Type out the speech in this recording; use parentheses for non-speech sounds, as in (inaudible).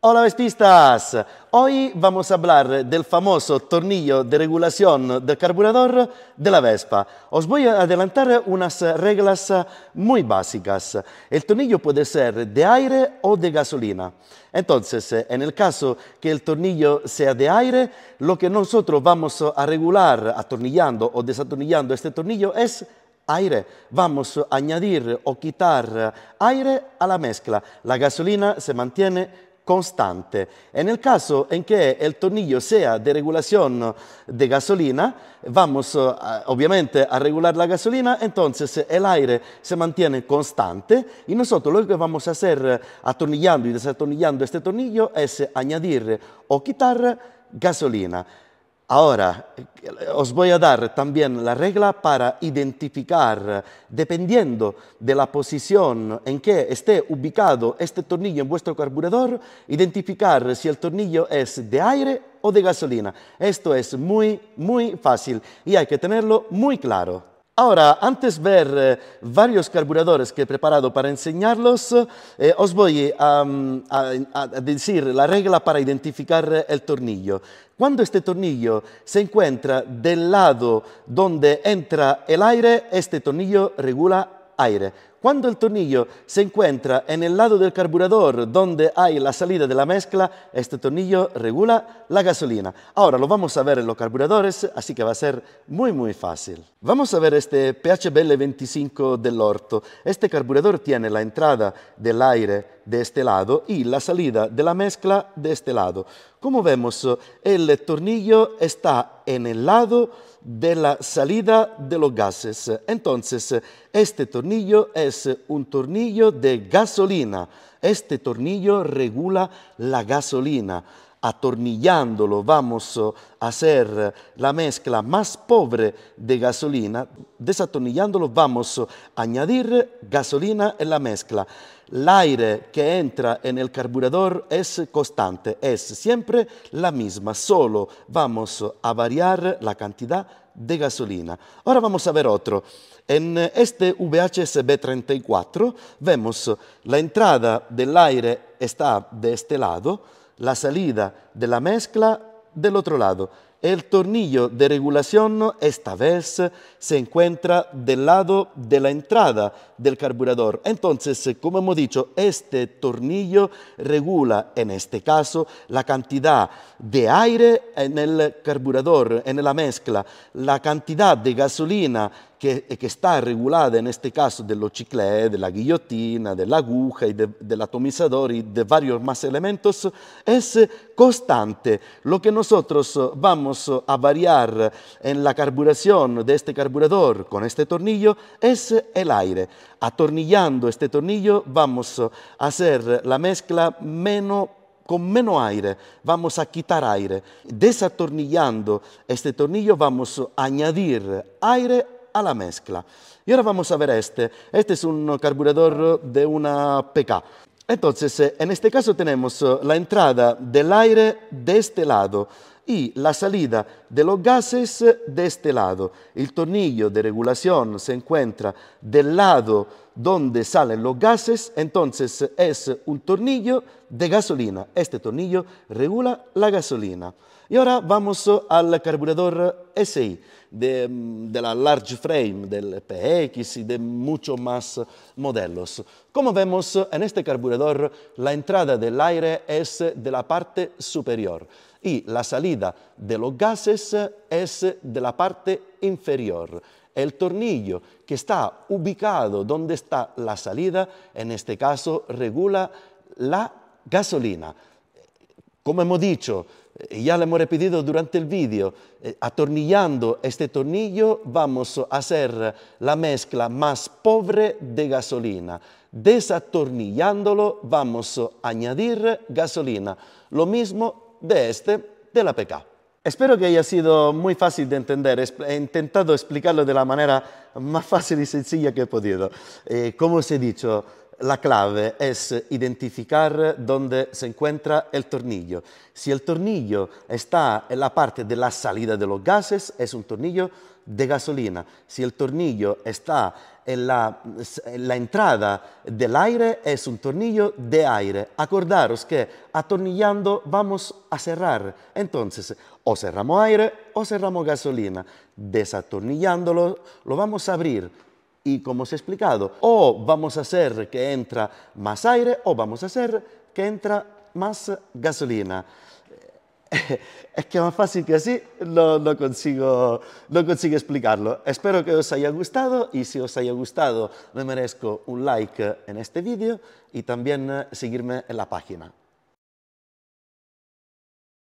Hola vestistas, hoy vamos a hablar del famoso tornillo de regulación del carburador de la Vespa. Os voy a adelantar unas reglas muy básicas. El tornillo puede ser de aire o de gasolina. Entonces, en el caso que el tornillo sea de aire, lo que nosotros vamos a regular atornillando o desatornillando este tornillo es aire. Vamos a añadir o quitar aire a la mezcla. La gasolina se mantiene constante. E nel caso in cui il tornillo sia di regolazione di gasolina, vamos eh, ovviamente a regular la gasolina, entonces el aire se mantiene constante E noi lo che vamos a hacer eh, atornillando e desatornillando questo tornillo è añadir o quitar gasolina. Ahora, os voy a dar también la regla para identificar, dependiendo de la posición en que esté ubicado este tornillo en vuestro carburador, identificar si el tornillo es de aire o de gasolina. Esto es muy, muy fácil y hay que tenerlo muy claro. Ahora, antes de ver eh, varios carburadores que he preparado para enseñarlos, eh, eh, os voy a, a, decir la regla para identificar el tornillo. Cuando este tornillo se encuentra del lado donde entra el aire, este tornillo regula aire. Cuando el tornillo se encuentra en el lado del carburador donde hay la salida de la mezcla, este tornillo regula la gasolina. Ahora lo vamos a ver en los carburadores, así que va a ser muy muy fácil. Vamos a ver este PHBL 25 del Orto. Este carburador tiene la entrada del aire de este lado y la salida de la mezcla de este lado. Como vemos, el tornillo está en el lado de la salida de los gases. Entonces, este tornillo es un tornillo de gasolina. Este tornillo regula la gasolina atornillándolo vamos eh, a hacer la mezcla más pobre de gasolina, desatornillándolo vamos eh, a añadir gasolina en la mezcla. El aire que entra en el carburador es constante, es siempre la misma, solo vamos eh, a variar la cantidad de gasolina. Ahora vamos a ver otro. En este b 34 vemos la entrada del aire está de este lado, la salida de la mezcla del otro lado. El tornillo de regulación esta vez se encuentra del lado de la entrada del carburador. Entonces, como hemos dicho, este tornillo regula en este caso la cantidad de aire en el carburador, en la mezcla, la cantidad de gasolina eh, que está regulada en este caso de los della de la y de, atomizador y de varios más elementos, es eh, constante. Lo que nosotros eh, vamos a variar en la carburación de este carburador con este tornillo es el aire. Atornillando este tornillo vamos a hacer la mezcla con menos aire, vamos a quitar aire. Desatornillando este tornillo vamos a añadir aire a la mezcla. Y ahora vamos a ver este. Este es un carburador de una PK. Entonces, eh, en este caso tenemos eh, la entrada del aire de este lado y la salida de los gases eh, de este lado. El tornillo de regulación se encuentra del lado donde salen los gases, entonces es un tornillo de gasolina. Este tornillo regula la gasolina. Y ahora vamos al carburador SI de, la large frame, del PX y de muchos más modelos. Como vemos en este carburador, la entrada del aire es de la parte superior y la salida de los gases es de la parte inferior. El tornillo que está ubicado donde está la salida, en este caso regula la gasolina. Como hemos dicho, ya lo hemos repetido durante el vídeo, eh, atornillando este tornillo vamos a hacer la mezcla más pobre de gasolina. Desatornillándolo vamos a añadir gasolina. Lo mismo de este, de la PK. Espero que haya sido muy fácil de entender. He intentado explicarlo de la manera más fácil y sencilla que he podido. Eh, como os he dicho, la clave es identificar dónde se encuentra el tornillo. Si el tornillo está en la parte de la salida de los gases, es un tornillo de gasolina. Si el tornillo está en la, entrada del aire, es un tornillo de aire. Acordaros que atornillando vamos a cerrar. Entonces, o cerramos aire o cerramos gasolina. Desatornillándolo, lo vamos a abrir y como os he explicado, o vamos a hacer que entra más aire o vamos a hacer que entra más gasolina. (laughs) Es que más fácil que así no, no, consigo, no consigo explicarlo. Espero que os haya gustado y si os haya gustado me merezco un like en este vídeo y también eh, seguirme en la página.